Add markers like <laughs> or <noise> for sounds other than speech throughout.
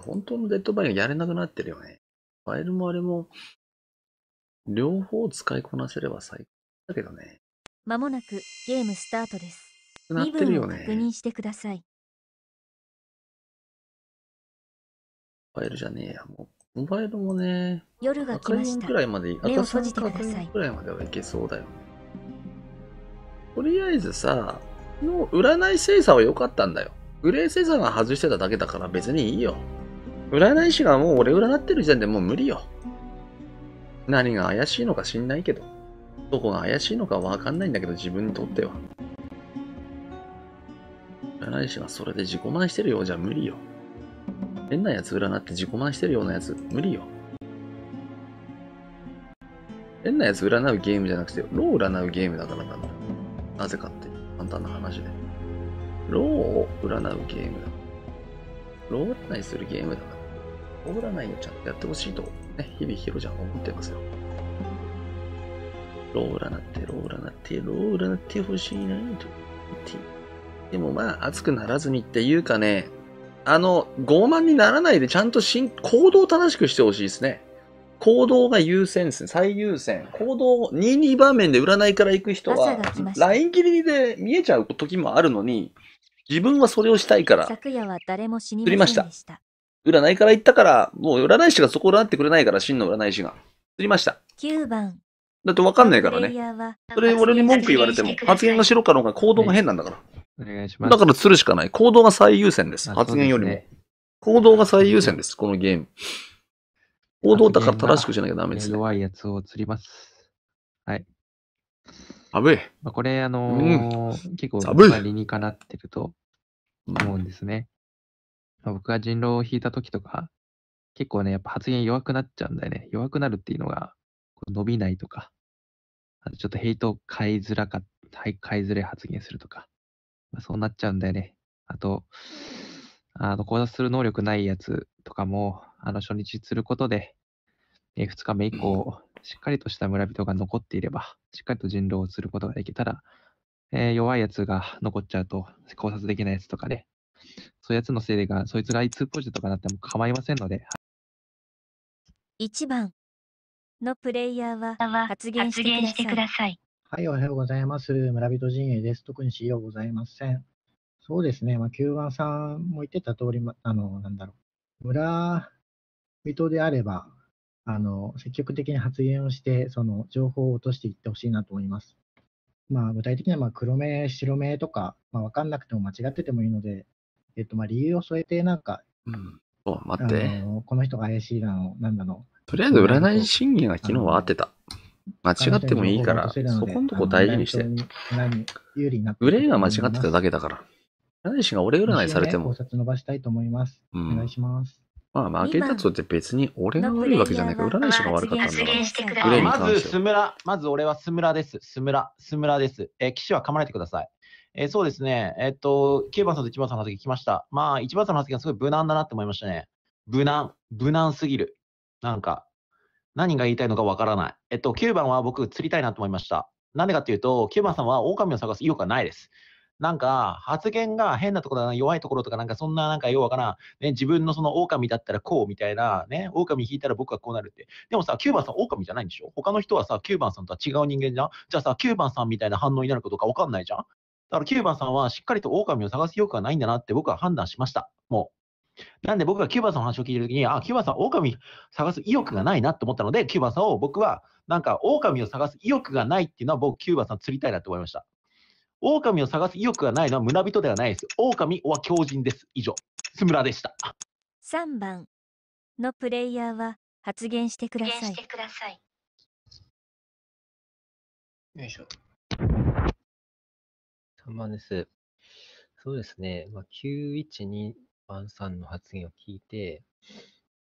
本当のデッドバイがやれなくなってるよね。ファイルもあれも、両方使いこなせれば最高だけどね。まもなくゲームスタートです。なってるよね。確認してください。ファイルじゃねえや。もう、モバイルもね、夜が来ました。くらいまで、あと3回分くらいまではいけそうだよね。とりあえずさ、の占い精査は良かったんだよ。グレー精査が外してただけだから別にいいよ。占い師がもう俺占ってる時点でもう無理よ。何が怪しいのか知んないけど、どこが怪しいのかわかんないんだけど、自分にとっては。占い師がそれで自己満してるようじゃ無理よ。変なやつ占って自己満してるようなやつ無理よ。変なやつ占うゲームじゃなくて、ロー占うゲームだからなんだ。なぜかって簡単な話で。ローを占うゲームだ。ロー占いするゲームだから。おらないよちゃんとやってほしいと、ね、日々ヒロちゃんは思ってますよ。ローラなって、ローラなって、ローラなってほしいなと。でもまあ、熱くならずにっていうかね、あの、傲慢にならないでちゃんとしん行動を正しくしてほしいですね。行動が優先ですね。最優先。行動2、2場面で占いから行く人は、ライン切りで見えちゃう時もあるのに、自分はそれをしたいから、昨夜は誰も死にませんでした。占いから言ったから、もう占い師がそこを占ってくれないから、真の占い師が。釣りました。9番。だって分かんないからね。それ俺に文句言われても、発言がしろかろうが行動が変なんだから。お願いします。だから釣るしかない。行動が最優先です。発言よりも。行動が最優先です、このゲーム。行動だから正しくしなきゃダメです、弱いやつを釣ります。はい。あぶい。まあ、これ、あの結構、ん、結構、理にかなってると思うんですね。まあ、僕が人狼を引いた時とか、結構ね、やっぱ発言弱くなっちゃうんだよね。弱くなるっていうのが、伸びないとか、あとちょっとヘイトを買いづらか、買いづらい発言するとか、まあ、そうなっちゃうんだよね。あと、あの、考察する能力ないやつとかも、あの、初日することで、え2日目以降、しっかりとした村人が残っていれば、しっかりと人狼をすることができたら、えー、弱いやつが残っちゃうと、考察できないやつとかね、そういうやつのせいでが、そいつがいつポジとかなっても構いませんので。1番のプレイヤーは発言してください。はい、おはようございます。村人陣営です。特に資料ございません。そうですね、まあ、Q1 さんも言ってた通り、あの、なんだろう。村人であれば、あの、積極的に発言をして、その、情報を落としていってほしいなと思います。まあ、具体的には、まあ、黒目、白目とか、まあ、わかんなくても間違っててもいいので、えっと、まあ、理由を添えて、なんか、うん、お待って、この人が怪しいなの、なんだの。とりあえず、占い審議が昨日は合ってた。間違ってもいいから、そこんとこ大事にして。憂いが間違ってただけだから。占い師が俺占いされても。考察伸ばしたいと思います。お願いします。まあ、負けたとって別に俺が悪いわけじゃないから、占い師が悪かったんだから。まず、スムラ。まず俺はスムラです。スムラ。スムラです。え騎士は噛まれてください。えー、そうですね。えっと、9番さんと1番さんの発言聞きました。まあ、1番さんの発言はすごい無難だなって思いましたね。無難。無難すぎる。なんか、何が言いたいのかわからない。えっと、9番は僕釣りたいなと思いました。なんでかっていうと、9番さんは狼を探す意欲がないです。なんか、発言が変なところだな、弱いところとか、なんかそんな、なんかようわからん、ね、自分のその狼だったらこうみたいな、ね、狼引いたら僕はこうなるって。でもさ、9番さん狼じゃないんでしょ他の人はさ、9番さんとは違う人間じゃんじゃあさ、9番さんみたいな反応になるかどうかわかんないじゃんだから9番さんはしっかりと狼を探す意欲がないんだなって僕は判断しました。もう。なんで僕がキューバさんの話を聞いてるときに、あ、キューバさん、狼探す意欲がないなと思ったので、キューバさんを僕は、なんか、狼を探す意欲がないっていうのは、僕、キューバさん釣りたいなと思いました。狼を探す意欲がないのは村人ではないです。狼は狂人です。以上、スムラでした。3番のプレイヤーは発言してください。よいしょ。です。そうですね、まあ、912番さんの発言を聞いて、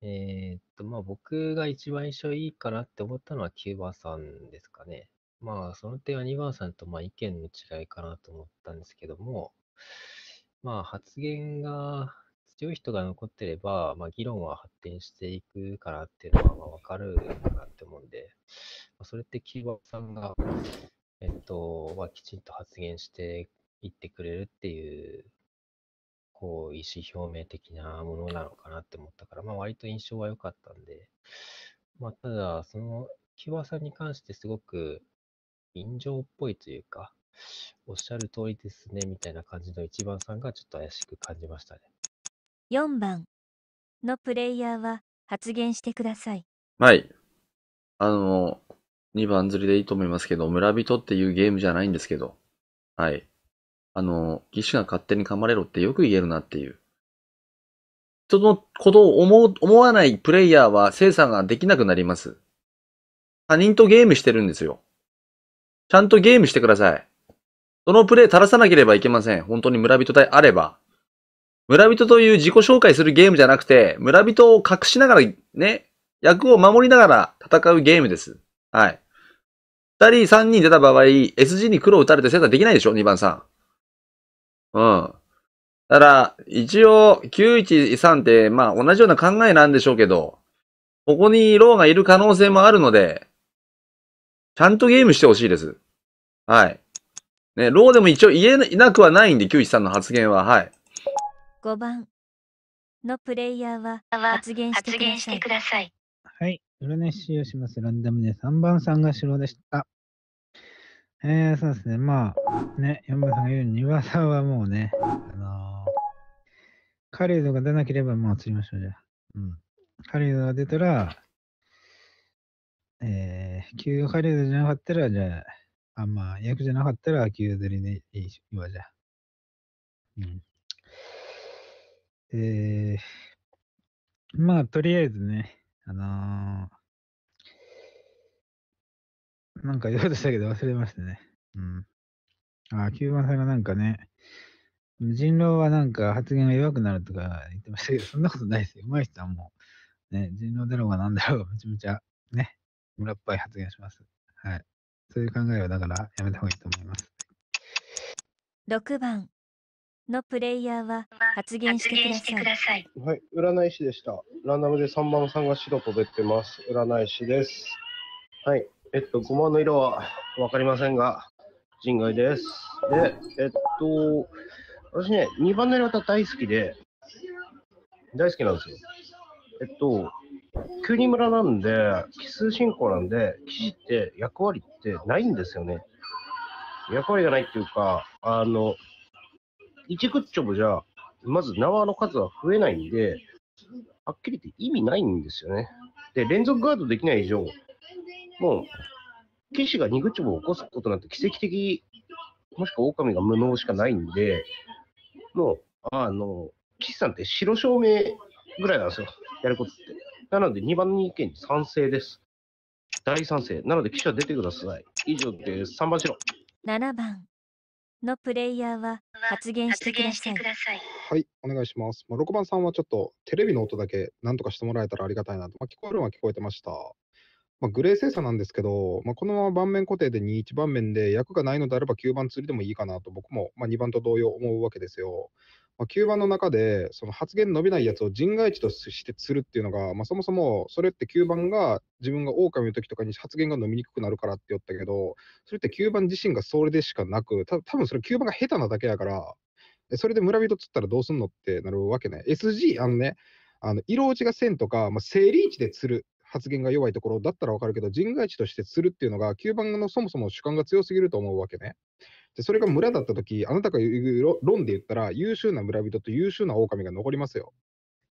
えー、っと、まあ、僕が一番印象いいかなって思ったのは9番さんですかね。まあ、その点は2番さんとまあ意見の違いかなと思ったんですけども、まあ、発言が強い人が残ってれば、まあ、議論は発展していくかなっていうのはまあ分かるかなって思うんで、まあ、それって9番さんがえっと、まあ、きちんと発言していってくれるっていう、こう、意思表明的なものなのかなって思ったから、まあ、割と印象は良かったんで、まあ、ただ、その、木場さんに関してすごく、臨場っぽいというか、おっしゃる通りですね、みたいな感じの1番さんがちょっと怪しく感じましたね。4番のプレイヤーは発言してください。はい。あの、2番釣りでいいと思いますけど、村人っていうゲームじゃないんですけど、はい。あの、騎士が勝手に噛まれろってよく言えるなっていう。人のことを思う、思わないプレイヤーは精査ができなくなります。他人とゲームしてるんですよ。ちゃんとゲームしてください。そのプレイ垂らさなければいけません。本当に村人であれば。村人という自己紹介するゲームじゃなくて、村人を隠しながらね、役を守りながら戦うゲームです。はい。2人、3人出た場合、SG に黒打たれてセンターできないでしょ ?2 番さん。うん。だから、一応、913って、まあ、同じような考えなんでしょうけど、ここにローがいる可能性もあるので、ちゃんとゲームしてほしいです。はい。ね、ローでも一応言えなくはないんで、913の発言は、はい。5番のプレイヤーは発言してください。はい。占い使用します。ランダムで3番さんが城でした。えー、そうですね。まあ、ね、ンバさんが言うように、庭さんはもうね、あのー、カレードが出なければ、まあ、釣りましょう、じゃあ。うん。カレードが出たら、えー、給与カレードじゃなかったら、じゃあ、あんまあ、役じゃなかったら、給与取りでいいわ、じゃあ。うん。えー、まあ、とりあえずね、あのーなんか言おうとしたけど忘れましたね。うん。あ、九番さんがなんかね、人狼はなんか発言が弱くなるとか言ってましたけど、そんなことないですよ。上手い人はもう、ね、人狼だろうがなんだろうがめちゃめちゃね、村っぽい発言します。はい。そういう考えはだからやめた方がいいと思います。6番のプレイヤーは発言してください。はい、占い師でした。ランダムで3番さんが白と出てます。占い師です。はい、えっと、ごまの色は分かりませんが、人外です。で、えっと、私ね、2番の色は大好きで、大好きなんですよ。えっと、急に村なんで、奇数進行なんで、記事って役割ってないんですよね。役割がないっていうか、あの、1グッチョブじゃ、まず縄の数は増えないんで、はっきり言って意味ないんですよね。で、連続ガードできない以上、もう、騎士が二口を起こすことなんて奇跡的、もしくは狼が無能しかないんで、もう、あの、士さんって白照明ぐらいなんですよ、やることって。なので、2番の意見に賛成です。大賛成。なので、記者出てください。以上です。3番白。7番のプレイヤーは発言してください。はい、お願いします。まあ、6番さんはちょっとテレビの音だけ何とかしてもらえたらありがたいなと。まあ、聞こえるのは聞こえてました。まあ、グレー精査なんですけど、まあ、このまま盤面固定で2、1番面で役がないのであれば9番釣りでもいいかなと僕も、まあ、2番と同様思うわけですよ。まあ、9番の中でその発言伸びないやつを人外地として釣るっていうのが、まあ、そもそもそれって9番が自分が狼の時とかに発言が伸びにくくなるからって言ったけどそれって9番自身がそれでしかなくた多分それ9番が下手なだけやからそれで村人釣ったらどうすんのってなるわけね。SG あのねあの色落ちが線とか、まあ、整理位置で釣る発言が弱いところだったらわかるけど、人外地としてするっていうのが、9番のそもそも主観が強すぎると思うわけね。で、それが村だったとき、あなたが言う論で言ったら、優秀な村人と優秀な狼が残りますよ。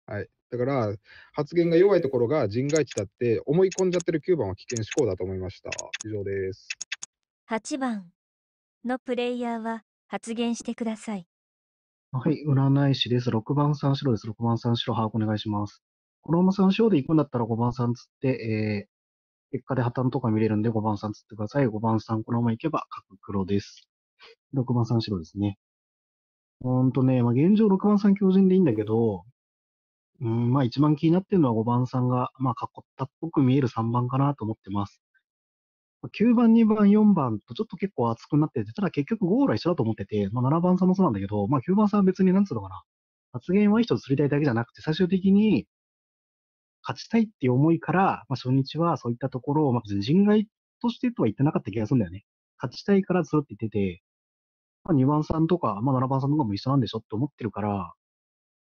はい。だから、発言が弱いところが人外地だって思い込んじゃってる9番は危険思考だと思いました。以上です。8番のプレイヤーは発言してください。はい、占い師です。6番三四郎です。6番三四郎、把握お願いします。このまま3勝で行くんだったら5番さんつって、えー、結果で破綻とか見れるんで5番さんつってください。5番さんこのまま行けば角黒です。6番さん白ですね。ほんとね、まあ、現状6番さん強靭でいいんだけど、うん、まあ一番気になってるのは5番さんが、まあ囲ったっぽく見える3番かなと思ってます。9番、2番、4番とちょっと結構厚くなってて、ただ結局ゴールは一緒だと思ってて、まあ、7番さんもそうなんだけど、まあ9番さんは別になんつうのかな、発言は一つ釣りたいだけじゃなくて、最終的に勝ちたいっていう思いから、まあ、初日はそういったところを、まあ、人外としてとは言ってなかった気がするんだよね。勝ちたいからずっと言ってて、まあ、2番さんとか、まあ、7番さんとかも一緒なんでしょって思ってるから、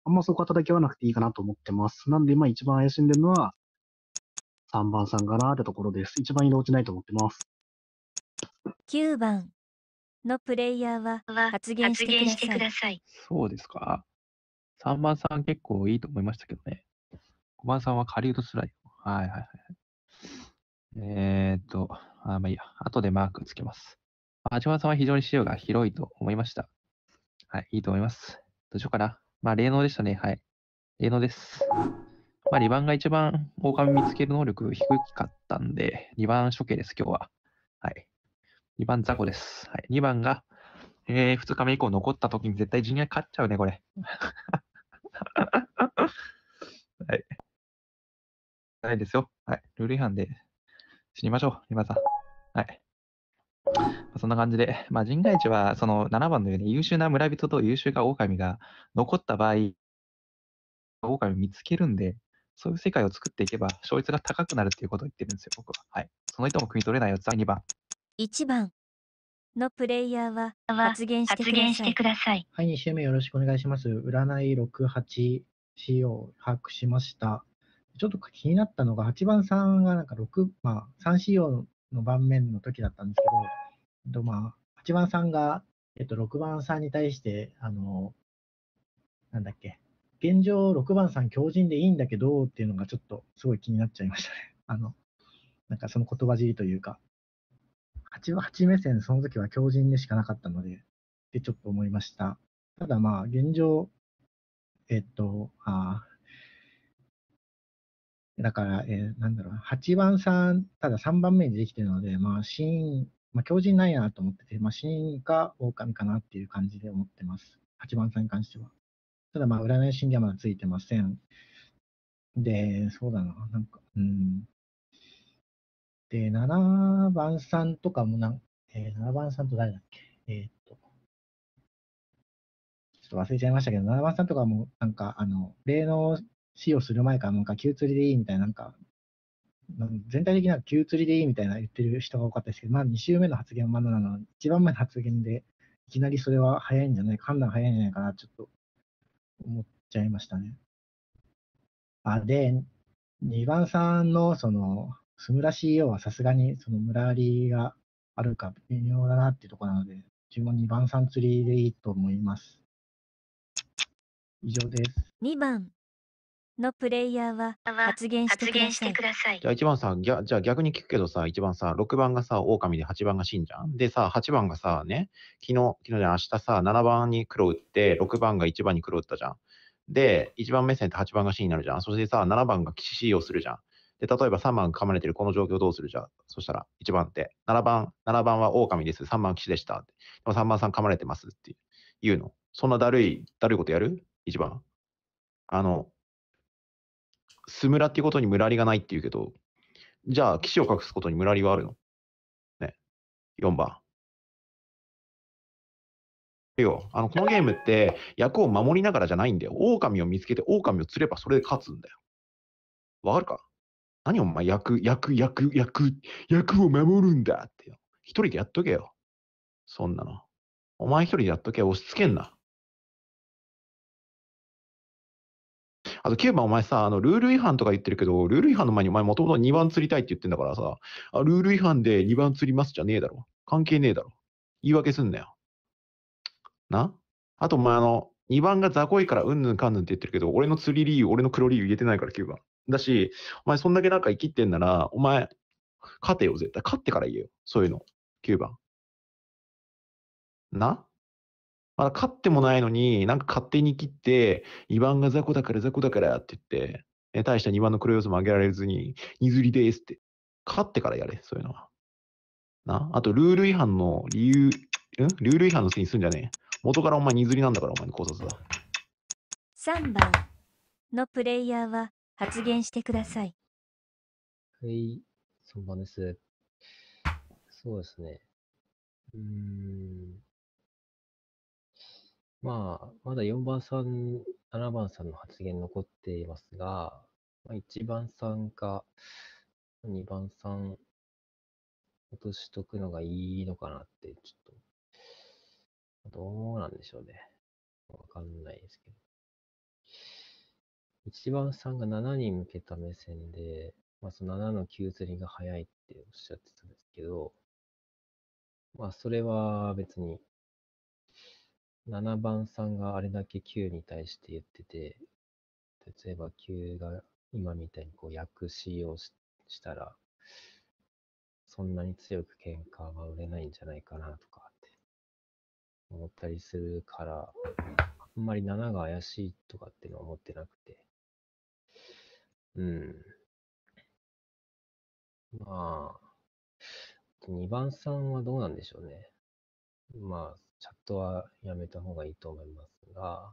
あんまそこは叩き合わなくていいかなと思ってます。なんで、まあ一番怪しんでるのは、3番さんかなってところです。一番色落ちないと思ってます。9番のプレイヤーは発言してください。そうですか。3番さん結構いいと思いましたけどね。5番さんは狩人ラらド。はいはいはい。えー、っと、あ、まあいいや。後でマークつけます。八番さんは非常に資料が広いと思いました。はい、いいと思います。どうしようかな。まあ、霊能でしたね。はい。霊能です。まあ、2番が一番狼見つける能力低かったんで、2番処刑です、今日は。はい。2番雑魚です。はい。2番が、えー、2日目以降残った時に絶対陣営勝っちゃうね、これ。<laughs> はい。ないですよ。はい。ルール違反で死にましょう、今さん。はい。まあ、そんな感じで、まあ、人外地はその7番のように優秀な村人と優秀な狼が残った場合、狼を見つけるんで、そういう世界を作っていけば勝率が高くなるっていうことを言ってるんですよ、僕は。はい。その人も汲み取れないよ、さあ、2番。1番のプレイヤーは発言してください。はい、2周目よろしくお願いします。占い 68CO 把握しました。ちょっと気になったのが、8番さんがなんか6、まあ、3仕様の盤面の時だったんですけど、えっとまあ、8番さんが、えっと、6番さんに対して、あの、なんだっけ、現状6番さん強靭でいいんだけどっていうのがちょっとすごい気になっちゃいましたね。<laughs> あの、なんかその言葉尻というか、8, 8目線その時は強靭でしかなかったので、ってちょっと思いました。ただまあ現状、えっと、あだから、えー、なんだろう、8番さん、ただ3番目にできてるので、まあ、シーン、まあ、強靭ないなと思ってて、まあ、シーンか狼かなっていう感じで思ってます。8番さんに関しては。ただ、まあ、占い神理はまだついてません。で、そうだな、なんか、うん。で、7番さんとかもなん、えー、7番さんと誰だっけえー、っと、ちょっと忘れちゃいましたけど、7番さんとかも、なんか、あの、霊能使用する前からなんか急釣りでいいみたいな、なんか、全体的には急釣りでいいみたいな言ってる人が多かったですけど、まあ2週目の発言はまだなの、一番目の発言で、いきなりそれは早いんじゃない判断早いんじゃないかな、ちょっと思っちゃいましたね。あ、で、2番さんの、その、スムラ CEO はさすがに、その、村ラりがあるか微妙だなっていうところなので、注文2番さん釣りでいいと思います。以上です。2番。のプレイヤーは発言してください。じゃあ1番さ、じゃあ逆に聞くけどさ、1番さ、6番がさ、狼で8番がんじゃん。でさ、8番がさ、ね、昨日、昨日じゃん、明日さ、7番に黒打って、6番が1番に黒打ったじゃん。で、1番目線って8番が C になるじゃん。そしてさ、7番が騎士使をするじゃん。で、例えば3番噛まれてるこの状況どうするじゃん。そしたら、1番って、7番、7番は狼です。3番騎士でした。でも3番さん噛まれてますっていうの。そんなだるい、だるいことやる ?1 番。あの、スムラっていうことにムラリがないっていうけど、じゃあ、騎士を隠すことにムラリはあるのね。4番。よあのこのゲームって役を守りながらじゃないんだよ。狼を見つけて狼を釣ればそれで勝つんだよ。わかるか何お前役、役、役、役、役を守るんだって一人でやっとけよ。そんなの。お前一人でやっとけ。押し付けんな。あと9番お前さ、あの、ルール違反とか言ってるけど、ルール違反の前にお前もともと2番釣りたいって言ってんだからさ、あルール違反で2番釣りますじゃねえだろ。関係ねえだろ。言い訳すんなよ。なあとお前あの、2番が雑魚いからうんぬんかんぬんって言ってるけど、俺の釣り理由、俺の黒理由言えてないから9番。だし、お前そんだけなんか生きてんなら、お前、勝てよ、絶対。勝ってから言えよ。そういうの。9番。なまだ勝ってもないのに、なんか勝手に切って、2番が雑魚だから雑魚だからって言って、ね、大した2番の黒要素も上げられずに、2釣りですって。勝ってからやれ、そういうのは。な、あとルール違反の理由、んルール違反のせいにすんじゃねえ。元からお前2釣りなんだからお前の考察だ。3番のプレイヤーは発言してください。はい、3番です。そうですね。うーん。まあ、まだ4番さん、7番さんの発言残っていますが、まあ、1番さんか2番さん落としとくのがいいのかなって、ちょっと、どうなんでしょうね。わかんないですけど。1番さんが7に向けた目線で、まあ、その7の9釣りが早いっておっしゃってたんですけど、まあ、それは別に7番さんがあれだけ9に対して言ってて、例えば9が今みたいにこう訳詞をししたら、そんなに強く喧嘩は売れないんじゃないかなとかって思ったりするから、あんまり7が怪しいとかっていうのは思ってなくて。うん。まあ、2番さんはどうなんでしょうね。まあ、チャットはやめた方がいいと思いますが、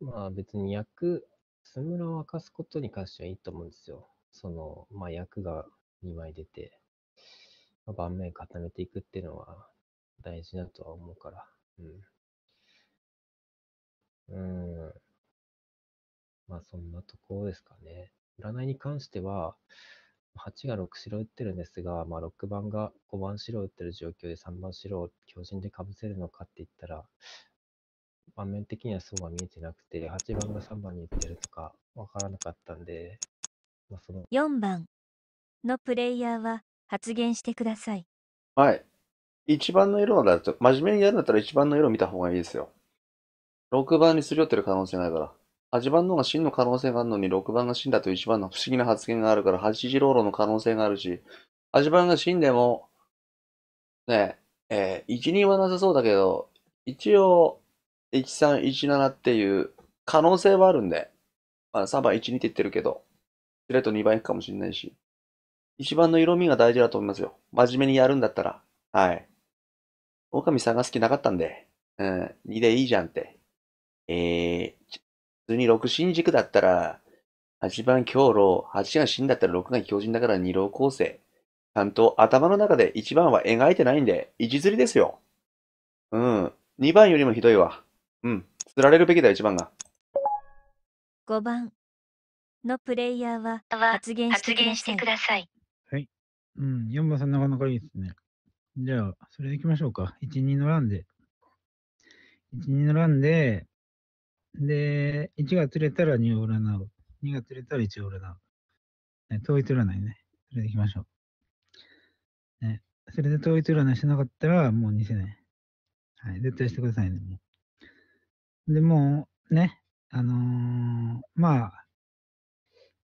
まあ別に役、つむらを明かすことに関してはいいと思うんですよ。その、まあ役が2枚出て、まあ、盤面固めていくっていうのは大事だとは思うから、うん。うん。まあそんなところですかね。占いに関しては、8が6白打ってるんですが、まあ、6番が5番白打ってる状況で3番白を強靭でかぶせるのかって言ったら、場面的にはそうは見えてなくて、8番が3番に打ってるとか分からなかったんで、まあ、その4番のプレイヤーは発言してください。はい。1番の色だと、真面目にやるんだったら1番の色見た方がいいですよ。6番にすり寄ってる可能性ないから。8番の方が真の可能性があるのに、6番が真だと1番の不思議な発言があるから、8次郎路の可能性があるし、8番が真でも、ねえ、ー、1、2はなさそうだけど、一応、13、17っていう可能性はあるんで、まあ、3番、12って言ってるけど、それと2番いくかもしれないし、1番の色味が大事だと思いますよ。真面目にやるんだったら。はい。狼さんが好きなかったんで、うん、2でいいじゃんって。えー、普通に6新軸だったら、8番強老、8がんだったら6が強人だから二老構成。ちゃんと頭の中で1番は描いてないんで、位置釣りですよ。うん。2番よりもひどいわ。うん。釣られるべきだ、1番が。5番のプレイヤーは発言してください。はい。うん、4番さんなかなかいいですね。じゃあ、それでいきましょうか。1、2のンで。1、2のンで、で、1が釣れたら2を占う。2が釣れたら1を占う。ね、遠い占いね。それでいきましょう。ね、それで遠い占いしなかったら、もう偽ね。はい、絶対してくださいね。もうで、もうね、あのー、まあ、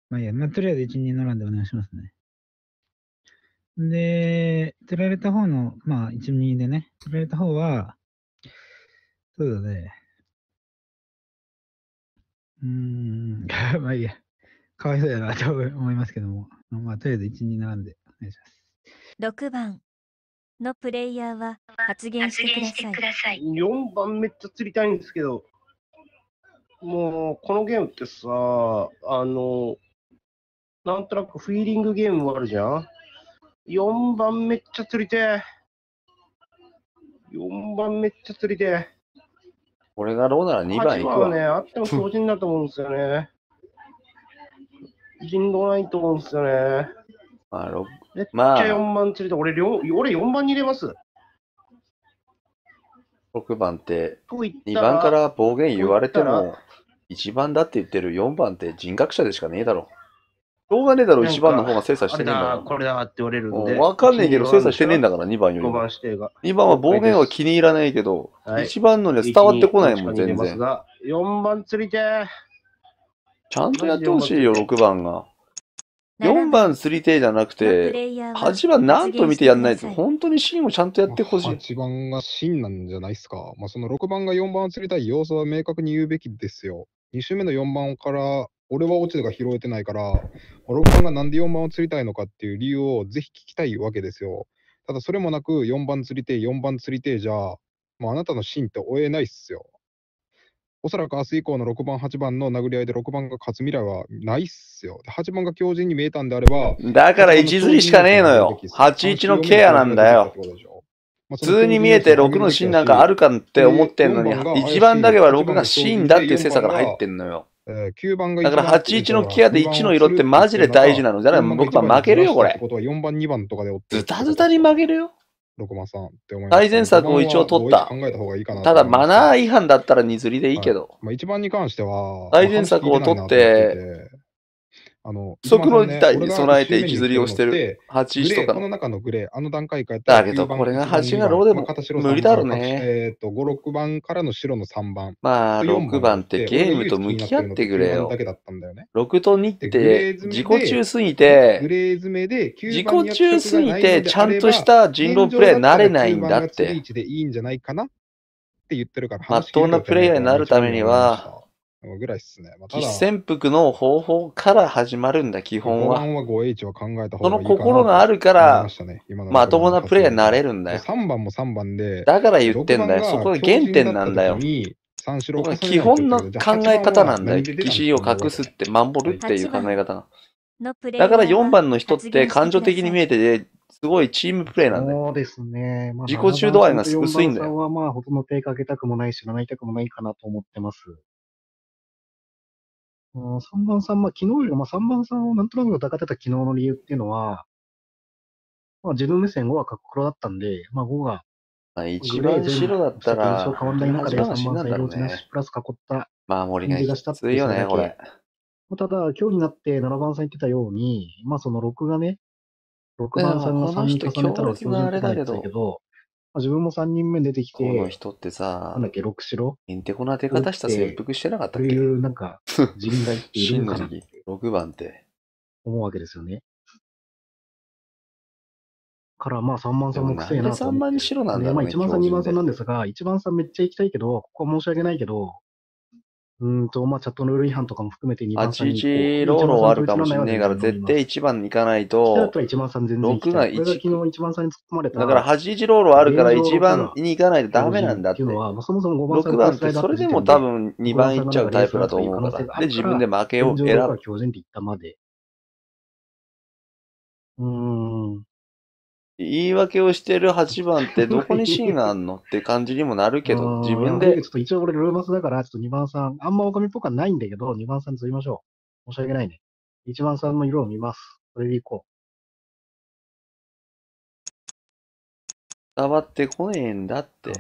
まあいいや、まあ、とりあえず1、2の欄でお願いしますね。で、釣られた方の、まあ、1、2でね、釣られた方は、そうだね。うーん、<laughs> まあいいや。かわいそうやなと思いますけども。まあ、とりあえず1、2並んでお願いします。6番のプレイヤーは発言してください。4番めっちゃ釣りたいんですけど、もうこのゲームってさ、あの、なんとなくフィーリングゲームもあるじゃん ?4 番めっちゃ釣りて。4番めっちゃ釣りて。俺がロうなら2番いくわ。ね、あっても強靭だと思うんですよね。人狼ないと思うんですよね。まあ、6、まあ。4番釣りで、俺、俺4番に入れます。6番って、2番から暴言言われても、1番だって言ってる4番って人格者でしかねえだろ。しょうがねえだろ、1番の方が精査してねえんだから。これだって言われるんで。わかんねえけど、精査してねえんだから、2番より。5番指定が。2番は暴言は気に入らないけど、一1番のには伝わってこないもん、全然。4番釣りてちゃんとやってほしいよ、6番が。4番釣り手じゃなくて、8番なんと見てやんないと、本当に芯をちゃんとやってほしい。8番が芯なんじゃないですか。まあ、その6番が4番釣りたい要素は明確に言うべきですよ。2周目の4番から俺は落ち度が拾えてないから、ロブさがなんで4番を釣りたいのかっていう理由をぜひ聞きたいわけですよ。ただそれもなく、4番釣りて、4番釣りてじゃ、まあ、あなたのシーンって追えないっすよ。おそらく明日以降の6番、8番の殴り合いで6番が勝つ未来はないっすよ。8番が強靭に見えたんであれば。だから1釣りしかねえのよ。81のケアなんだよ。普通に見えて6のシーンなんかあるかって思ってんのに、1番だけは6がシーンだっていう精査から入ってんのよ。9番がだから81のケアで1の色ってマジで大事なの。じゃない僕は負けるよ、これ。ずたずた番、番とかでに負けるよ。最前策を一応取った。ただ、マナー違反だったら2釣りでいいけど。番に関しては、最前策を取って、あの、不測の事に備えて息ずりをしてる。81とか。この中のグレー、あの段階から。だけど、これが8がローでも無理だろうね。えっ、と、5、6番からの白の3番。まあ、6番ってゲームと向き合ってくれよ。6と2って自己中すぎて、自己中すぎて、ちゃんとした人狼プレイになれないんだって。まっとうなプレイヤーになるためには、ぐらいっすね。まあ、ただ、基潜伏の方法から始まるんだ、基本は。基本は 5H は考えた方がいいその心があるから、まともなプレイヤーになれるんだよ。3番も3番で。だから言ってんだよ。そこが原点なんだよ。基本の考え方なんだよ。岸を隠すって、守るっていう考え方。だから4番の人って感情的に見えてて、すごいチームプレーなんだよ。そうですね。まあ、自己中度合いが薄いんだよ。はまあ、ほとんど手かけたくもないし、らないたくもないかなと思ってます。う3番さん、まあ、昨日よりも3番さんをなんとなく戦ってた昨日の理由っていうのは、まあ、自分目線5は角黒だったんで、まあ、5が、まあ、一番白だったら、変わんない中で3番さん色落ちなし、プラス囲った。まあ、森がしたっていうまあね、これ。ただ、今日になって7番さん言ってたように、まあ、その6がね、6番さんが3人重ねたら強靭とか言ってたけど、自分も3人目出てきて、この人ってさ、なんだっけ、六四へんてこな出方した潜伏してなかったっけいう、なんか、人外っていか6番って。思うわけですよね。からまあ3万さんもくせえなと思って。3万にしろなんだろうねまあ、1万さん、2万さんなんですが、1万さんめっちゃ行きたいけど、ここは申し訳ないけど、うんと、まあ、チャットルール違反とかも含めて2番3 8、ロールあるかもしれないから、絶対1番に行かないと、6が1。だから、81ロールあるから、1番に行かないとダメなんだって。そ6番って、それでも多分2番行っちゃうタイプだと思うから。で、自分で負けを選ぶ。うん。言い訳をしてる8番ってどこに芯があんのって感じにもなるけど、自分で。ちょっと一応俺ルーマスだから、ちょっと2番さん、あんま狼っぽくはないんだけど、2番さん釣りましょう。申し訳ないね。1番さんの色を見ます。これでいこう。伝わってこねえんだって。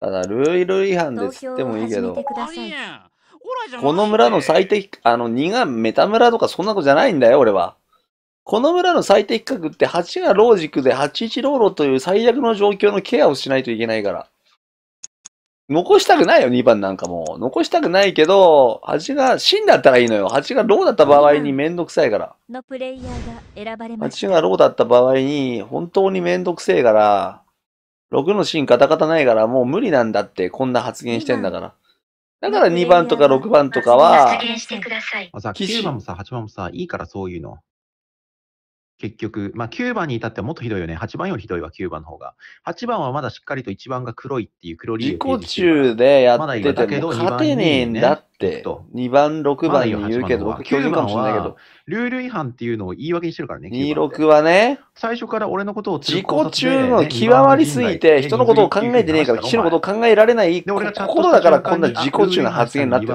ただ、ルール違反で釣ってもいいけど。この村の最適、あの、2がメタ村とかそんな子じゃないんだよ、俺は。この村の最適格って8がロージックで81ローロという最悪の状況のケアをしないといけないから。残したくないよ、2番なんかも残したくないけど、8が真だったらいいのよ。8がローだった場合にめんどくさいから。が8がローだった場合に本当にめんどくせえから、6のシンカタカタないからもう無理なんだって、こんな発言してんだから。だから2番とか6番とかは、さ、9番もさ、8番もさ、いいからそういうの。結局、まあ、9番に至ってはもっとひどいよね。8番よりひどいわ、9番の方が。8番はまだしっかりと1番が黒いっていう黒ー由。自己中でやってて、勝てねえんだっ、2番、6番に言うけど、僕、巨人かもしれないけど。ルール違反っていうのを言い訳にしてるからね。26はね。最初から俺のことを自己中の極まりすぎて、人のことを考えてねえから、士のことを考えられないことだからこんな自己中な発言になってる。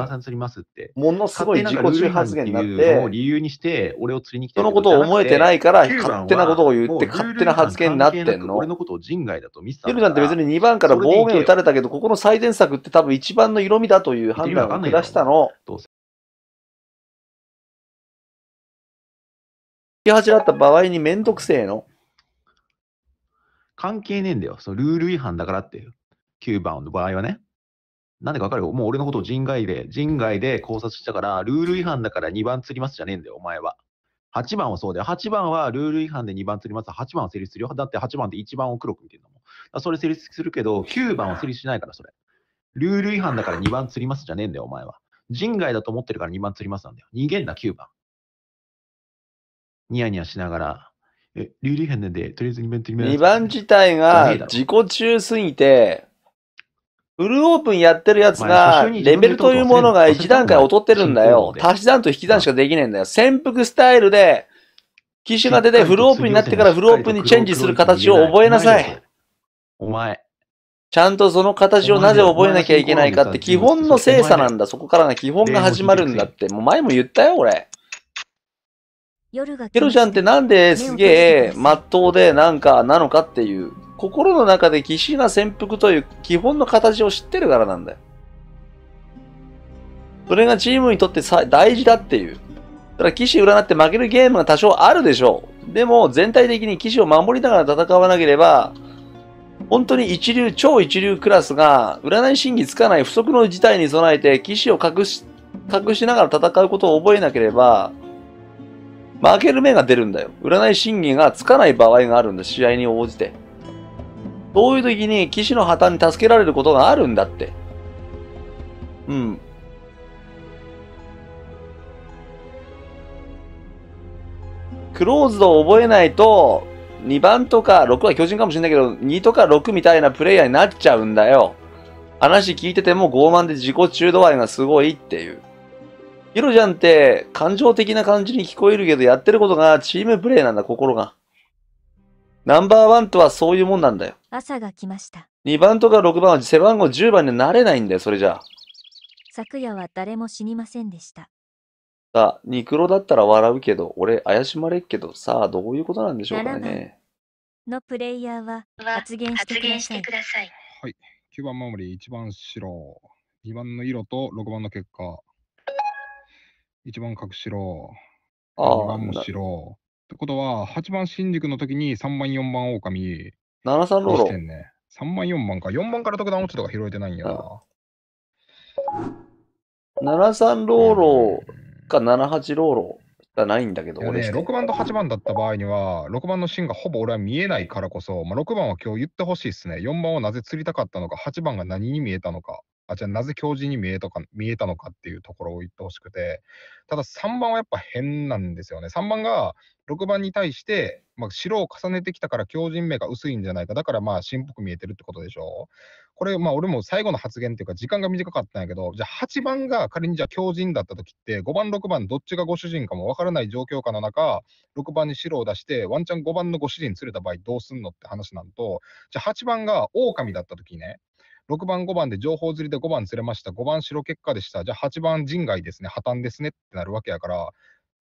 ものすごい自己中発言になって、理由にして、俺を釣りに人のことを思えてないから、勝手なことを言って、勝手な発言になってんの。俺のことを人外だとルールて別に2番から暴言打たれたけど、ここの最善策って多分一番の色味だという判断を下ししたの。どうせ。引き始まった場合にめんどくせえの。関係ねえんだよ。そのルール違反だからって9番の場合はね。なんでかわかるよ。もう俺のことを人外で、人外で考察したから、ルール違反だから2番釣りますじゃねえんだよ、お前は。8番はそうだよ。8番はルール違反で2番釣ります。8番は成立するよ。だって8番って1番を黒く見てるんだもん。それ成立するけど、9番は成立しないから、それ。ルール違反だから2番釣りますじゃねえんだよ、お前は。人外だと思ってるから2番釣りますなんだよ。逃げんな、9番。ニヤニヤしながら、え、リリヘンで、とりあえず2番釣ります、2番自体が自己中すぎて、フルオープンやってるやつが、レベルというものが1段階劣ってるんだよ。足し算と引き算しかできないんだよ。潜伏スタイルで、機種が出てフルオープンになってからフルオープンにチェンジする形を覚えなさい。お前。ちゃんとその形をなぜ覚えなきゃいけないかって基本の精査なんだ。そこからが基本が始まるんだって。もう前も言ったよ、俺。ケロちゃんってなんですげえ真っ当でなんかなのかっていう、心の中で騎士な潜伏という基本の形を知ってるからなんだよ。それがチームにとって大事だっていう。だから騎士占って負けるゲームが多少あるでしょう。でも全体的に騎士を守りながら戦わなければ、本当に一流、超一流クラスが、占い審議つかない不測の事態に備えて、騎士を隠し、隠しながら戦うことを覚えなければ、負ける目が出るんだよ。占い審議がつかない場合があるんだ、試合に応じて。そういう時に騎士の破綻に助けられることがあるんだって。うん。クローズドを覚えないと、2番とか6は巨人かもしれないけど、2とか6みたいなプレイヤーになっちゃうんだよ。話聞いてても傲慢で自己中度合いがすごいっていう。ヒロちゃんって感情的な感じに聞こえるけど、やってることがチームプレイなんだ、心が。ナンバーワンとはそういうもんなんだよ。朝が来ました。2番とか6番は背番号10番になれないんだよ、それじゃあ。昨夜は誰も死にませんでした。さあ、ニクロだったら笑うけど、俺怪しまれっけど、さあ、どういうことなんでしょうかね。のプレイヤーは発言してください。はい。9番守り、1番白、2番の色と6番の結果。1番隠し角あ。2番も白。ってことは、8番新宿の時に3番、4番狼。73ローロ。ね、3番、4番か。4番から特段落ちとか拾えてないんやな。73ローロー。か78ローロがないんだけど、俺、ね、6番と8番だった場合には、6番の芯がほぼ俺は見えないからこそ、まあ、6番は今日言ってほしいですね。4番をなぜ釣りたかったのか、8番が何に見えたのか。あじゃあなぜ教授に見えたか見えたのかっていうところを言ってほしくてただ3番はやっぱ変なんですよね3番が6番に対して、まあ、白を重ねてきたから強靭名が薄いんじゃないかだからまあ新っぽく見えてるってことでしょこれまあ俺も最後の発言っていうか時間が短かったんやけどじゃあ8番が仮にじゃあ強靭だった時って5番6番どっちがご主人かも分からない状況下の中6番に白を出してワンチャン5番のご主人連れた場合どうすんのって話なんとじゃあ8番が狼だった時ね6番、5番で情報釣りで5番釣れました、5番白結果でした、じゃあ8番人外ですね、破綻ですねってなるわけやから、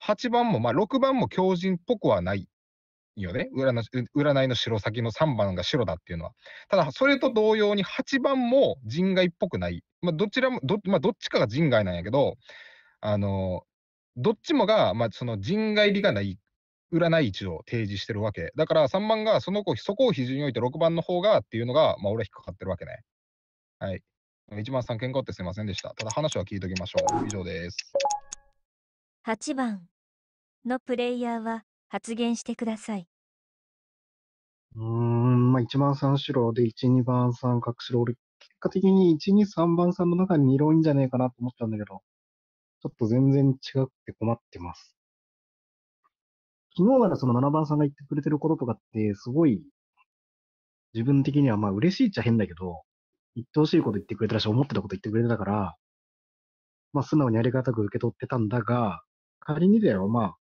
8番も、まあ、6番も強人っぽくはないよね占、占いの白先の3番が白だっていうのは。ただ、それと同様に8番も人外っぽくない、まあ、どちらもど,、まあ、どっちかが人外なんやけど、あのどっちもが、まあ、その人外理がない占い位置を提示してるわけ。だから3番がその子、そこを基準において6番の方がっていうのが、まあ、俺は引っかかってるわけね。はい。1番さん、喧嘩ってすいませんでした。ただ話は聞いておきましょう。以上です。8番のプレイヤーは発言してください。うーん、まあ、1番さん白で、1、2番さん隠し俺、結果的に1、2、3番さんの中に色いんじゃねえかなと思ったんだけど、ちょっと全然違くて困ってます。昨日からその7番さんが言ってくれてることとかって、すごい、自分的にはまあ嬉しいっちゃ変だけど、言ってほしいこと言ってくれたし、思ってたこと言ってくれたから、まあ素直にありがたく受け取ってたんだが、仮にだよ、ま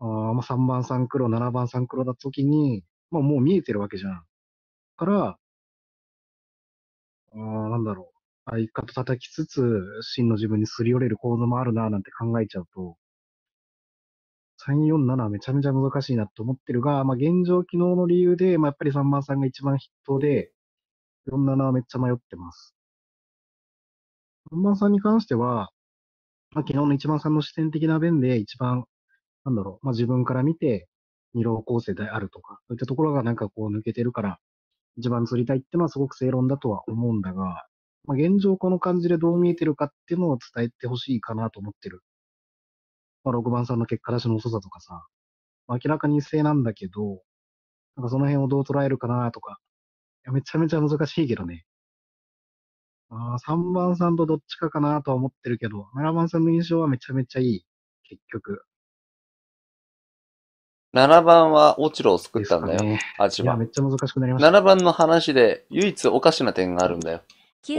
あ、あまあ3番3黒、7番3黒だった時に、まあもう見えてるわけじゃん。から、あなんだろう。相方叩きつつ、真の自分にすり寄れる構図もあるな、なんて考えちゃうと、347はめちゃめちゃ難しいなと思ってるが、まあ現状昨日の理由で、まあやっぱり3番さんが一番筆頭で、47はめっちゃ迷ってます。4番さんに関しては、まあ、昨日の一番さんの視点的な弁で一番、なんだろう、まあ、自分から見て、二郎構成であるとか、そういったところがなんかこう抜けてるから、一番釣りたいっていうのはすごく正論だとは思うんだが、まあ、現状この感じでどう見えてるかっていうのを伝えてほしいかなと思ってる。まあ、6番さんの結果出しの遅さとかさ、まあ、明らかに一斉なんだけど、なんかその辺をどう捉えるかなとか、やめちゃめちゃ難しいけどね。あ3番さんとどっちかかなとは思ってるけど、7番さんの印象はめちゃめちゃいい。結局。7番は落ちろを救ったんだよ。ね、8番。めっちゃ難しくなりました。7番の話で唯一おかしな点があるんだよ。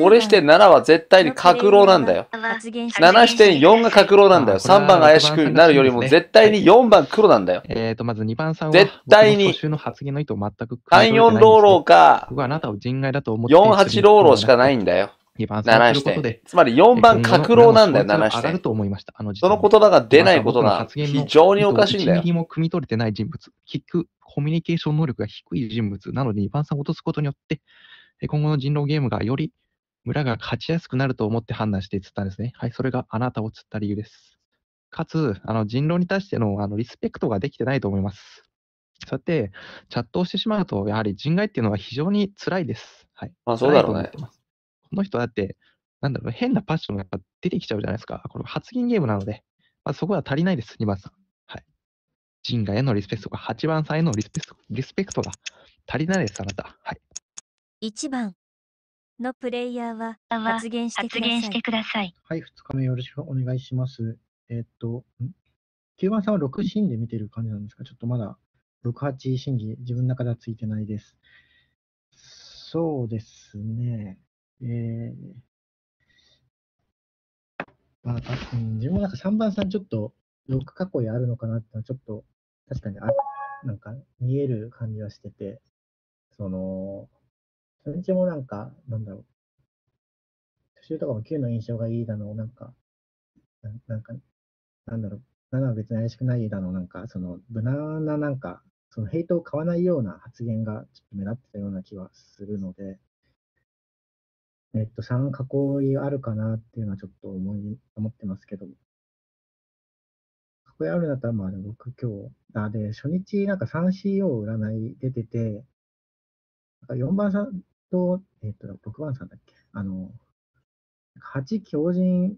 俺視点7は絶対に格浪なんだよ。7視点4が格浪なんだよ。3番が怪しくなるよりも絶対に4番黒なんだよ。えっと、まず2番さんは絶対に3、4ローローか、48ローローしかないんだよ。7視点。つまり4番格浪なんだよ、7視点。その言葉が出ないことが非常におかしいんだよ。も汲み取れてない人物、聞くコミュニケーション能力が低い人物なので2番さんを落とすことによって、今後の人狼ゲームがより村が勝ちやすくなると思って判断して釣ったんですね。はい、それがあなたを釣った理由です。かつ、あの人狼に対してのあのリスペクトができてないと思います。そうやってチャットをしてしまうと、やはり人外っていうのは非常に辛いです。はい。まあそうだろうね。この人だって、なんだろう、変なパッションが出てきちゃうじゃないですか。これ発言ゲームなので、まあ、そこは足りないです、2番さん。はい。人外へのリスペクトが、8番さんへのリスペクトリスペクトが足りないです、あなた。はい。1番。のプレイヤーは発言してください。はい、2日目よろしくお願いします。えー、っと、9番さんは6審で見てる感じなんですかちょっとまだ6、8審議、自分の中ではついてないです。そうですね。えー、まあ、うん、自分もなんか3番さんちょっと6囲いあるのかなってのはちょっと確かにあ、なんか見える感じはしてて、その、初日もなんか、なんだろう。途中とかも9の印象がいいだの、なんか、ななんか、なんだろう。7は別に怪しくないだの、なんか、その、無難ななんか、そのヘイトを買わないような発言がちょっと目立ってたような気はするので、えっと、3囲いあるかなっていうのはちょっと思い、思ってますけど、囲いあるんだったら、まあ、僕今日、あ、で、初日なんか 3CO 占い出てて、4番さん、と、えっ、ー、と、6番さんだっけあの、8強人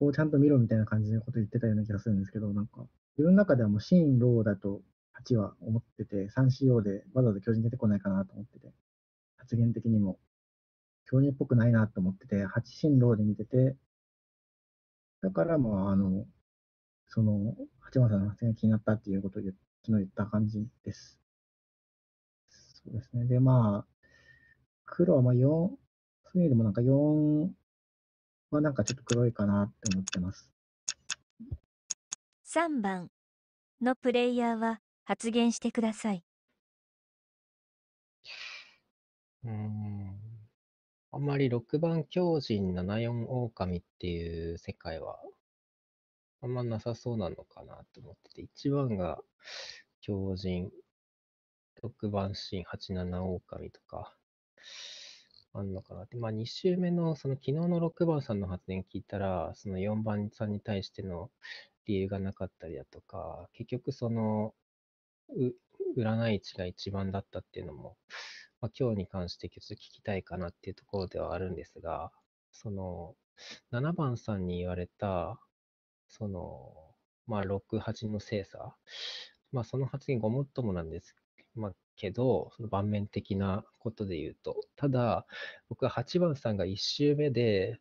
をちゃんと見ろみたいな感じのこと言ってたような気がするんですけど、なんか、自分の中ではもう、新ローだと8は思ってて、3CO でわざわざ狂人出てこないかなと思ってて、発言的にも、狂人っぽくないなと思ってて、8新ローで見てて、だからまあ、あの、その、八幡さんの発言が気になったっていうことを昨日言った感じです。そうですね。で、まあ、黒はまあ4、それよりもなんか4はなんかちょっと黒いかなって思ってます。3番のプレイヤーは発言してください。うん。あんまり6番狂人7四狼っていう世界はあんまなさそうなのかなと思ってて、1番が狂人、6番神8七狼とか、あんのかなって、まあ、2周目のその昨日の6番さんの発言聞いたら、その4番さんに対しての理由がなかったりだとか、結局その、占い値が一番だったっていうのも、まあ、今日に関してちょっと聞きたいかなっていうところではあるんですが、その、7番さんに言われた、その、まあ、6、8の精査、まあ、その発言ごもっともなんですまあ、けど、その盤面的なことで言うと。ただ、僕は8番さんが1周目で、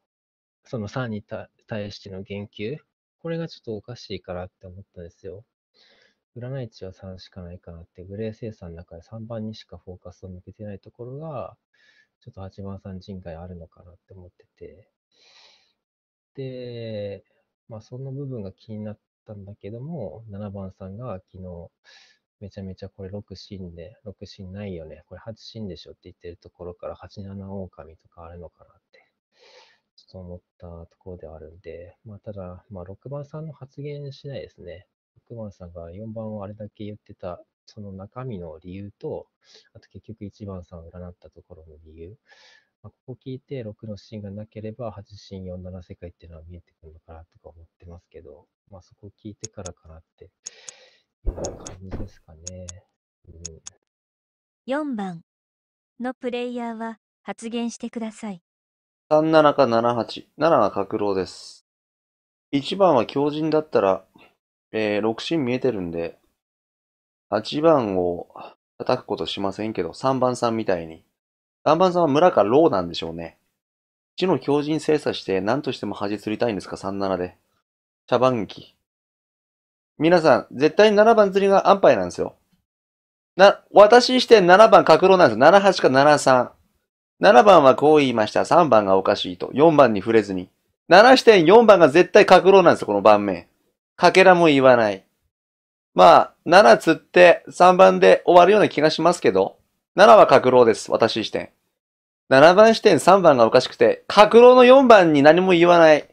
その3に対しての言及、これがちょっとおかしいからって思ったんですよ。占い値は3しかないかなって、グレー生産の中で3番にしかフォーカスを向けてないところが、ちょっと8番さん人外あるのかなって思ってて。で、まあその部分が気になったんだけども、7番さんが昨日、めちゃめちゃこれ6芯で、6芯ないよね。これ8芯でしょって言ってるところから87狼とかあるのかなって、ちょっと思ったところではあるんで、まあただ、まあ6番さんの発言次第ですね。6番さんが4番をあれだけ言ってた、その中身の理由と、あと結局1番さんを占ったところの理由。まあ、ここ聞いて6の芯がなければ8芯47世界っていうのは見えてくるのかなとか思ってますけど、まあそこを聞いてからかなって感じですかね。うん、4番のプレイヤーは発言してください。37か78。7が角郎です。1番は強靭だったら、えー、6進見えてるんで、8番を叩くことしませんけど、3番さんみたいに。3番さんは村かローなんでしょうね。1の強靭精査して何としても恥つりたいんですか、37で。茶番劇。皆さん、絶対に7番釣りが安牌なんですよ。な、私にして7番格郎なんですよ。78か73。7番はこう言いました。3番がおかしいと。4番に触れずに。7.4番が絶対格郎なんですよ、この盤面。かけらも言わない。まあ、7釣って3番で終わるような気がしますけど、7は格郎です、私視点。7番視点3番がおかしくて、格郎の4番に何も言わない。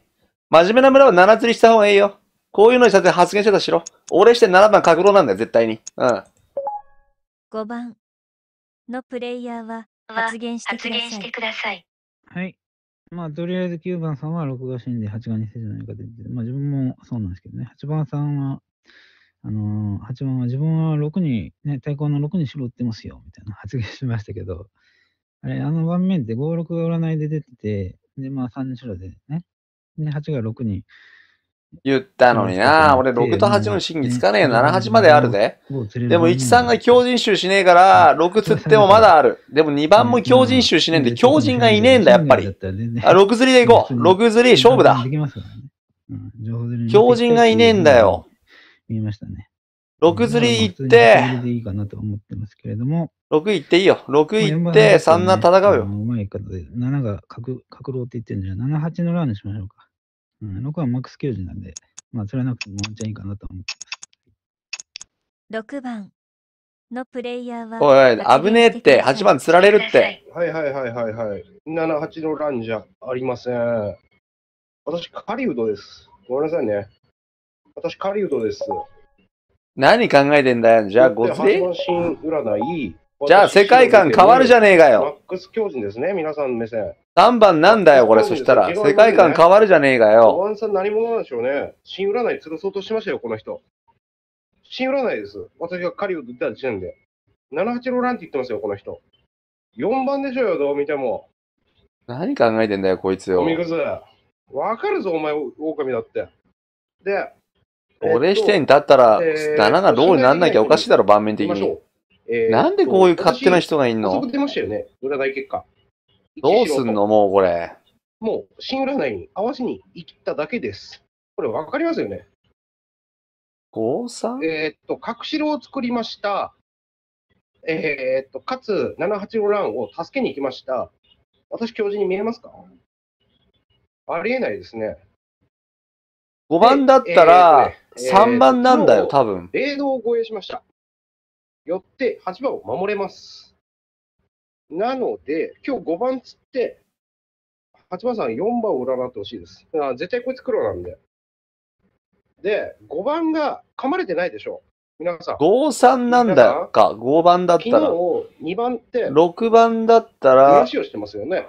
真面目な村は7釣りした方がいいよ。こういうのにさせて発言してたしろ。俺して7番角郎なんだよ、絶対に。うん。5番のプレイヤーは発言してください。はい。まあ、とりあえず9番さんは6が死んで8が2世じゃないか言って、まあ自分もそうなんですけどね、8番さんは、あのー、8番は自分は6に、ね、対抗の6にしろってますよ、みたいな <laughs> 発言しましたけど、あれ、あの盤面って5、6が占いで出てて、で、まあ3にしろでね、で、8が6に言ったのにな。俺6と8の審議つかねえよ。78まであるででも1、3が強人衆しねえから、6釣ってもまだある。でも2番も強人衆しねえんで、強人がいねえんだ、やっぱり。あ6釣りでいこう。6釣り、勝負だ。強人がいねえんだよ。見ましたね。6釣り行って、6行っていいよ。6行って、3な戦うよ。うまい方で、7が角、角郎って言ってるんじゃ、7、8のランにしましょうか。うん、僕はマックス90なんで、まあ、そらなくてもワンチャンいいかなと思ってます。6番のプレイヤーは。おい、危ねえって、8番釣られるって。はいはいはいはいはい。78のランじゃありません。私、狩人です。ごめんなさいね。私、狩人です。何考えてんだよ。じゃあ、ごつで。じゃあ、世界観変わるじゃねえかよ。マックス狂人ですね、皆さん目線。3番なんだよ、これ。そしたら、世界観変わるじゃねえかよ。ワンさん何者なんでしょうね。新占い吊るそうとしましたよ、この人。新占いです。私が狩人出た時点で。78ロランって言ってますよ、この人。4番でしょうよ、どう見ても。何考えてんだよ、こいつよ。おみくず。わかるぞ、お前、狼だって。で、俺視点に立ったら、えー、7がどうになんなきゃおかしいだろ、盤面的に。えー、なんでこういう勝手な人がいんの出ましたよね、占い結果。どうすんのもうこれ。もう新占いに合わせに行っただけです。これ分かりますよね ?53? えー、っと、角白を作りました。えー、っと、かつ78の欄を助けに行きました。私、教授に見えますかありえないですね。5番だったら、3番なんだよ、多分。0度を護衛しました。よって、8番を守れます。なので、今日5番つって、8番さん4番を占ってほしいです。あ絶対こいつ黒なんで。で、5番が噛まれてないでしょ。皆さん。53なんだか。5番だったら。昨日2番って。6番だったら。話をしてますよね。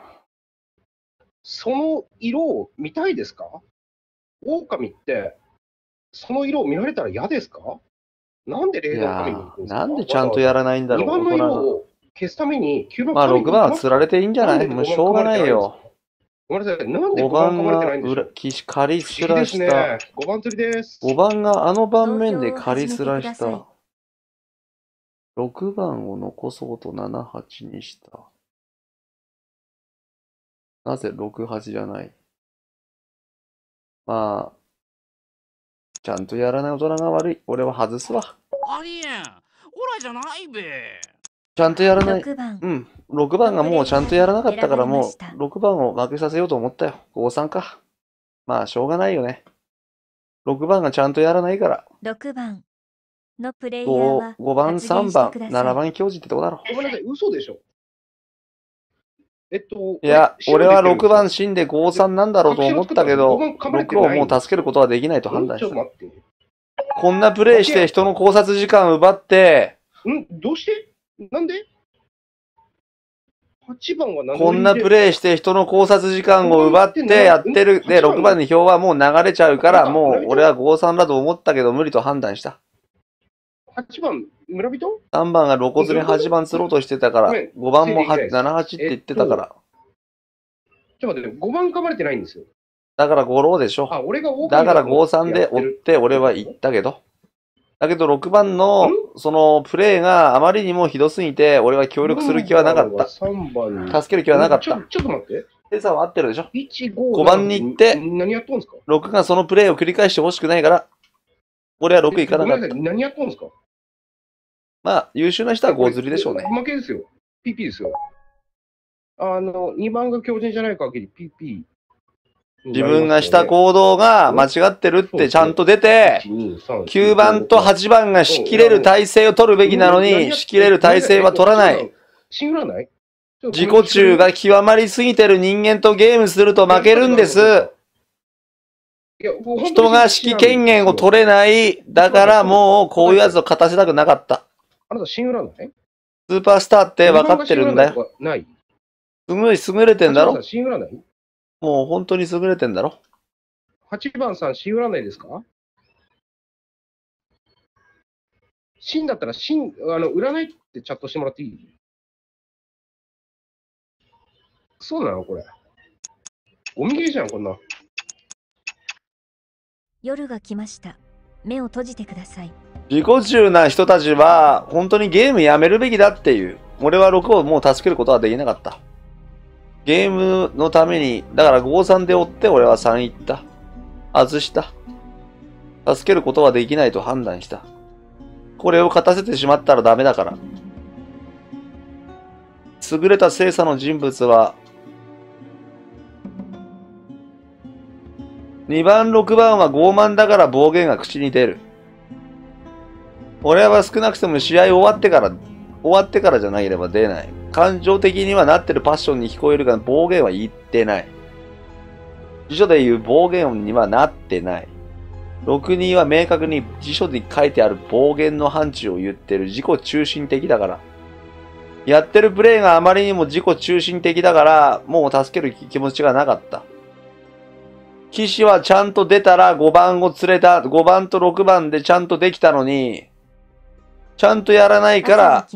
その色を見たいですか狼って、その色を見られたら嫌ですかなんで霊能神に行くんですかなんでちゃんとやらないんだろう。2番の色を消すために9番ま6番は釣られていいんじゃないもうしょうがないよ。ごめんなさい、なんで5番がまれてなか仮すらした、5番釣りです。5番があの盤面で仮すらした。6番を残そうと7、8にした。なぜ6、8じゃないまあ、ちゃんとやらない大人が悪い。俺は外すわ。ありえん。オラじゃないべ。ちゃんとやらない。6番。うん。6番がもうちゃんとやらなかったからもう、6番を負けさせようと思ったよ。5-3か。まあ、しょうがないよね。6番がちゃんとやらないから。6番のプレイヤーは 5, 5番、3番、7番教授ってとこだろ。ごめんなさい、嘘でしょ。えっと、いや、俺は6番死んで5-3なんだろうと思ったけど、6をもう助けることはできないと判断した。こんなプレイして人の考察時間奪って、んどうしてなんで ?8 番は何こんなプレーして人の考察時間を奪ってやってる。で、6番に票はもう流れちゃうから、もう俺は5-3だと思ったけど無理と判断した。8番、村人 ?3 番が露骨に8番釣ろうとしてたから、5番も7、8って言ってたから。ちょっと待って、5番噛まれてないんですよ。だから5ローでしょ。だから5、3で追って、俺は行ったけど。だけど6番のそのプレーがあまりにもひどすぎて、俺は協力する気はなかった。番助ける気はなかった。ちょちょっと待って。ペーは合ってるでしょ5、番に行って、何やっとんすか ?6 がそのプレーを繰り返してほしくないから、俺は6行かなかった。何やっとんすかまあ、優秀な人は5ずりでしょうね。負けですよ。PP ですよ。あの、2番が強靭じゃない限り PP。自分がした行動が間違ってるってちゃんと出て、9番と8番が仕切れる体制を取るべきなのに、仕切れる体制は取らない。自己中が極まりすぎてる人間とゲームすると負けるんです。人が指揮権限を取れない。だからもうこういうやつを勝たせたくなかった。あなた占いスーパースターって分かってるんだよ。すごい優れてんだろもう本当に優れてんだろ ?8 番さん、新占いですかんだったら、ん、あの、占いってチャットしてもらっていいそうなのこれ。ゴミゲーじゃん、こんな。夜が来ました。目を閉じてください。自己中な人たちは、本当にゲームやめるべきだっていう。俺は6をもう助けることはできなかった。ゲームのために、だから53で追って俺は3行った。外した。助けることはできないと判断した。これを勝たせてしまったらダメだから。優れた精査の人物は、2番6番は傲慢だから暴言が口に出る。俺は少なくとも試合終わってから終わってからじゃなければ出ない。感情的にはなってるパッションに聞こえるが、暴言は言ってない。辞書で言う暴言にはなってない。6人は明確に辞書に書いてある暴言の範疇を言ってる自己中心的だから。やってるプレイがあまりにも自己中心的だから、もう助ける気持ちがなかった。騎士はちゃんと出たら5番を連れた、5番と6番でちゃんとできたのに、ちゃんとやらないから、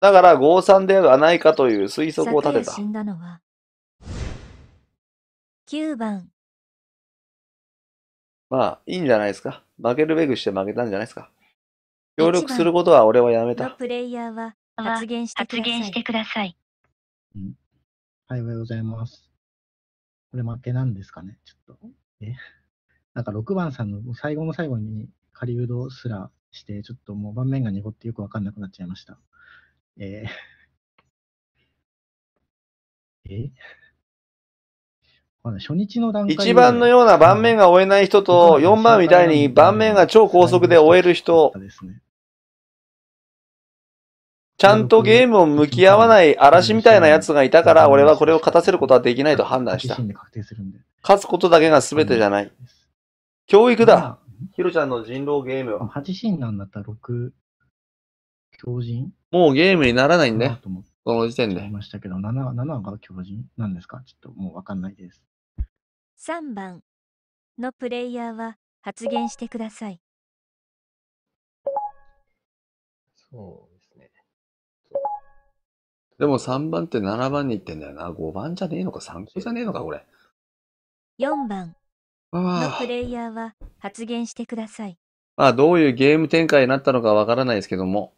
だから合算ではないかという推測を立てた。番。まあ、いいんじゃないですか。負けるべくして負けたんじゃないですか。協力することは俺はやめた。プレイヤーは発言してください。うん、はい、おはようございます。これ負けなんですかね、ちょっと。えなんか6番さんの最後の最後に狩人すらして、ちょっともう盤面が濁ってよく分かんなくなっちゃいました。えー、え初日の段階1番のような盤面が追えない人と、4番みたいに盤面が超高速で追える人、ちゃんとゲームを向き合わない嵐みたいなやつがいたから、俺はこれを勝たせることはできないと判断した。勝つことだけが全てじゃない。教育だ。ひろちゃんの人狼ゲームは。8神なんだったら6、狂人もうゲームにならないんだよ。その時点で。いましたけど、7, 7が狂人なんですかちょっともうわかんないです。3番のプレイヤーは発言してください。そうですね。でも3番って7番に行ってんだよな。5番じゃねえのか、3個じゃねえのか、これ。4番のプレイヤーは発言してください。まあ、どういうゲーム展開になったのかわからないですけども、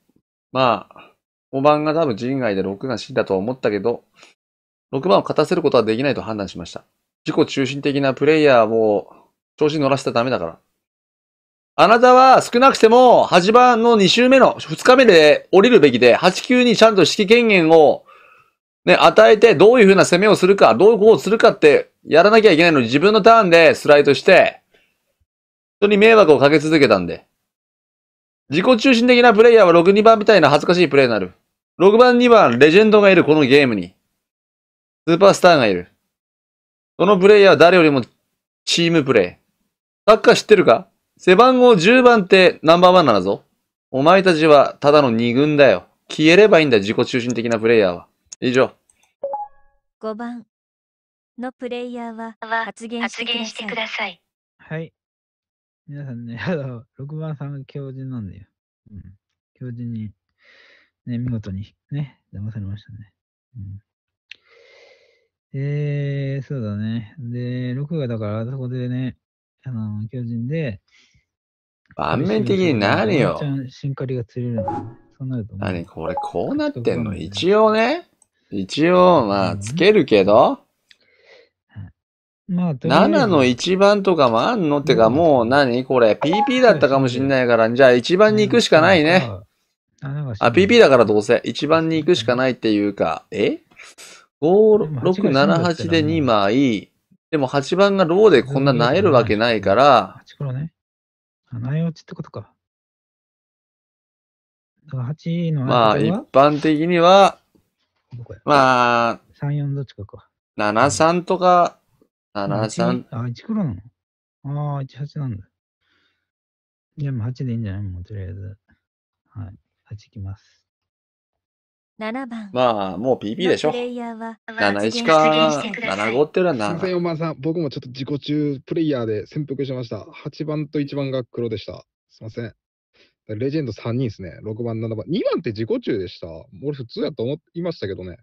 まあ、5番が多分陣外で6が死だと思ったけど、6番を勝たせることはできないと判断しました。自己中心的なプレイヤーを調子に乗らせたらダメだから。あなたは少なくても8番の2週目の2日目で降りるべきで、8級にちゃんと指揮権限をね、与えてどういう風な攻めをするか、どういうことをするかってやらなきゃいけないのに自分のターンでスライドして、人に迷惑をかけ続けたんで。自己中心的なプレイヤーは6、2番みたいな恥ずかしいプレイになる。6番、2番、レジェンドがいるこのゲームに。スーパースターがいる。そのプレイヤーは誰よりもチームプレイ。サッカー知ってるか背番号10番ってナンバーワンなんだぞ。お前たちはただの2軍だよ。消えればいいんだ、自己中心的なプレイヤーは。以上。5番。のプレイヤーは発言してください。はい。皆さんね、<laughs> あの、6番さんが教授なんだよ。うん。教授に、ね、見事にね、騙されましたね。うん。えー、そうだね。で、6がだから、あそこでね、あの、巨人で、盤面的に何よ。シンカリが釣れるの。そうなると何これ、こうなってんの一応ね、一応、まあ、つけるけど、まあ、7の1番とかもあんのってか、もう何これ、PP だったかもしんないから、じゃあ1番に行くしかないね。あ、PP だからどうせ。1番に行くしかないっていうか、え ?5、6、7、8で2枚。でも8番がローでこんな萎えるわけないから。8黒ね。落ちってことか。だから8のまあ一般的には、まあ、3、4どっちかか。7、3とか、73。あ、1ロなのああ、18なんだ。いや、もう8でいいんじゃないもうとりあえず。はい。8いきます。7番。まあ、もう PP でしょ。71か、75っていうのはすいません、おまさん。僕もちょっと自己中プレイヤーで潜伏しました。8番と1番が黒でした。すいません。レジェンド3人ですね。6番、7番。2番って自己中でした。俺普通やと思いましたけどね。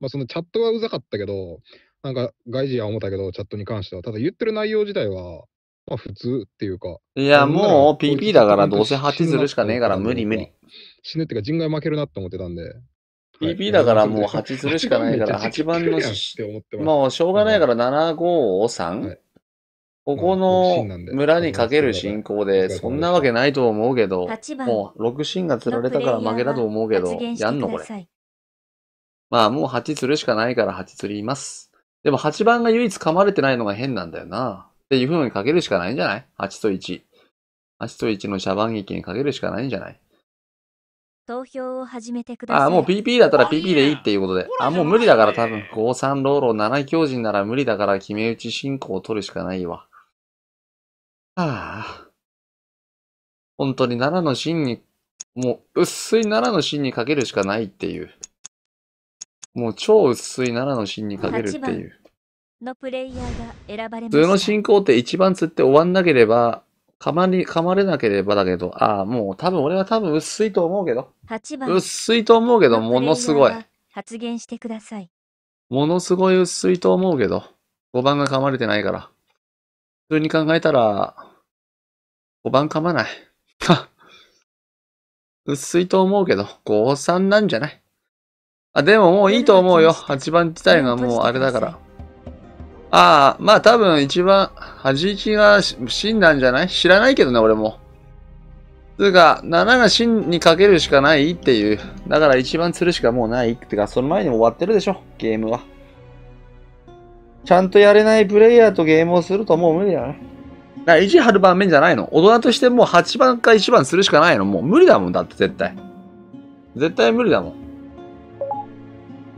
まあ、そのチャットはうざかったけど、なんか外事や思ったけど、チャットに関しては。ただ言ってる内容自体は、まあ普通っていうか。いや、もう PP だからどうせ8するしかねえから無理無理。死ぬっていうか人外負けるなって思ってたんで。PP だからもう8するしかないから、8 <laughs> 番の、もうしょうがないから7、5、3、ここの村にかける進行で、そんなわけないと思うけど、もう6進が釣られたから負けだと思うけど、やんのこれ。まあもう8するしかないから8釣ります。でも8番が唯一噛まれてないのが変なんだよな。っていう風にかけるしかないんじゃない ?8 と1。8と1の茶番劇にかけるしかないんじゃない投票を始めてください。あ、もう PP だったら PP でいいっていうことで。あ、もう無理だから多分、五三老老七強人なら無理だから決め打ち進行を取るしかないわ。はあ。本当に奈良の真に、もう薄い奈良の真にかけるしかないっていう。もう超薄い7の芯にかけるっていう。のプレイヤーが選ばれ普通の進行って一番釣って終わんなければ、かまり、噛まれなければだけど、ああ、もう多分俺は多分薄いと思うけど。薄いと思うけど、ものすごい。発言してください。ものすごい薄いと思うけど、5番が噛まれてないから。普通に考えたら、5番噛まない。<laughs> 薄いと思うけど、5、3なんじゃないあ、でももういいと思うよ。8番自体がもうあれだから。ああ、まあ多分一番、端1が真なんじゃない知らないけどね、俺も。つうか、7が真にかけるしかないっていう。だから一番釣るしかもうないってか、その前にも終わってるでしょ、ゲームは。ちゃんとやれないプレイヤーとゲームをするともう無理だね。だから意地張る盤面じゃないの。大人としてもう8番か1番するしかないの。もう無理だもん、だって絶対。絶対無理だもん。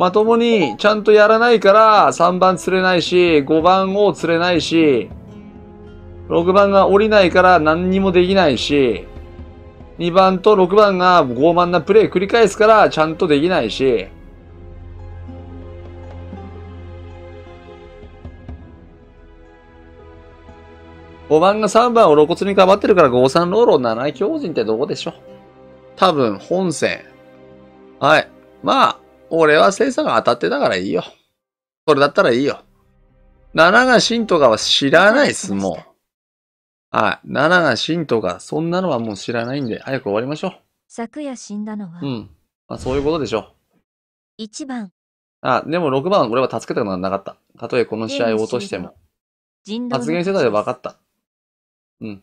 まともにちゃんとやらないから3番釣れないし、5番を釣れないし、6番が降りないから何にもできないし、2番と6番が傲慢なプレイ繰り返すからちゃんとできないし、5番が3番を露骨にかばってるから5三ローロ7強人ってどこでしょ多分本線。はい。まあ、俺は生産が当たってたからいいよ。それだったらいいよ。七がんとかは知らないっす、もう。はい。七が神とか、そんなのはもう知らないんで、早く終わりましょう。昨夜死んだのは。うん。まあ、そういうことでしょう。1番。あ、でも6番、俺は助けたはなかった。たとえこの試合を落としても。発言してたで分かった。うん。